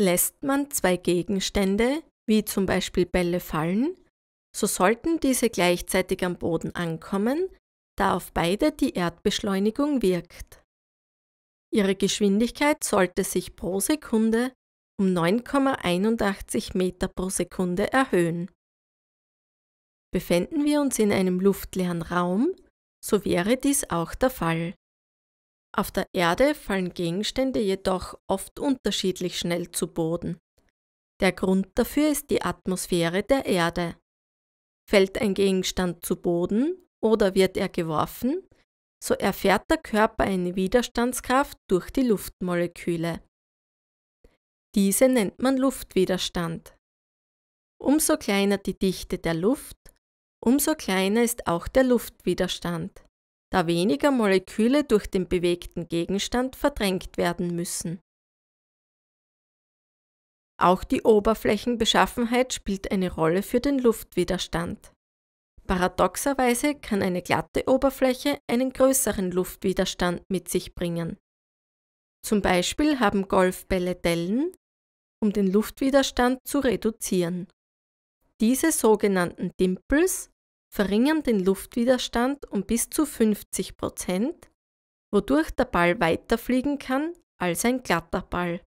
Lässt man zwei Gegenstände, wie zum Beispiel Bälle, fallen, so sollten diese gleichzeitig am Boden ankommen, da auf beide die Erdbeschleunigung wirkt. Ihre Geschwindigkeit sollte sich pro Sekunde um 9,81 Meter pro Sekunde erhöhen. Befänden wir uns in einem luftleeren Raum, so wäre dies auch der Fall. Auf der Erde fallen Gegenstände jedoch oft unterschiedlich schnell zu Boden. Der Grund dafür ist die Atmosphäre der Erde. Fällt ein Gegenstand zu Boden oder wird er geworfen, so erfährt der Körper eine Widerstandskraft durch die Luftmoleküle. Diese nennt man Luftwiderstand. Umso kleiner die Dichte der Luft, umso kleiner ist auch der Luftwiderstand da weniger Moleküle durch den bewegten Gegenstand verdrängt werden müssen. Auch die Oberflächenbeschaffenheit spielt eine Rolle für den Luftwiderstand. Paradoxerweise kann eine glatte Oberfläche einen größeren Luftwiderstand mit sich bringen. Zum Beispiel haben Golfbälle Dellen, um den Luftwiderstand zu reduzieren. Diese sogenannten Dimpels verringern den Luftwiderstand um bis zu 50 Prozent, wodurch der Ball weiter fliegen kann als ein glatter Ball.